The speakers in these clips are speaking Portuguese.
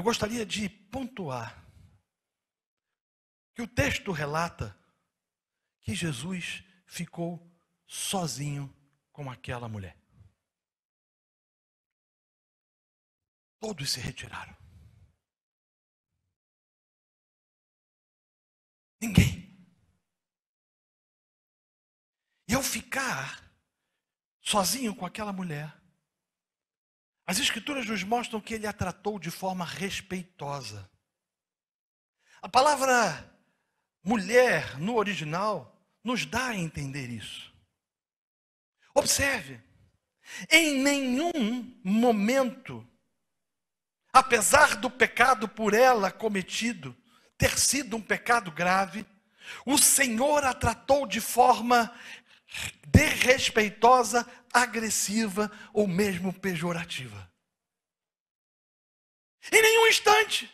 Eu gostaria de pontuar que o texto relata que Jesus ficou sozinho com aquela mulher. Todos se retiraram. Ninguém. E ao ficar sozinho com aquela mulher, as Escrituras nos mostram que ele a tratou de forma respeitosa. A palavra mulher no original nos dá a entender isso. Observe, em nenhum momento, apesar do pecado por ela cometido ter sido um pecado grave, o Senhor a tratou de forma desrespeitosa, agressiva ou mesmo pejorativa. Em nenhum instante.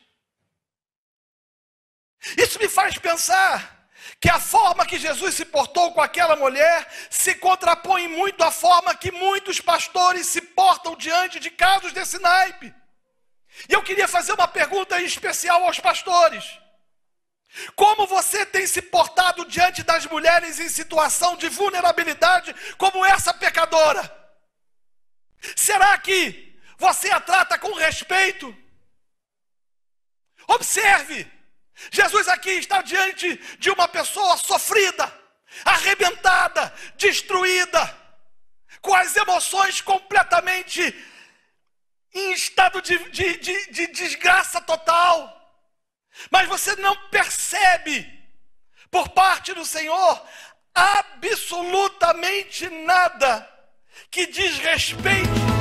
Isso me faz pensar que a forma que Jesus se portou com aquela mulher se contrapõe muito à forma que muitos pastores se portam diante de casos desse naipe. E eu queria fazer uma pergunta especial aos pastores. Como você tem se portado diante das mulheres em situação de vulnerabilidade, como essa pecadora? Será que você a trata com respeito? Observe, Jesus aqui está diante de uma pessoa sofrida, arrebentada, destruída, com as emoções completamente em estado de, de, de, de desgraça total mas você não percebe por parte do Senhor absolutamente nada que diz respeito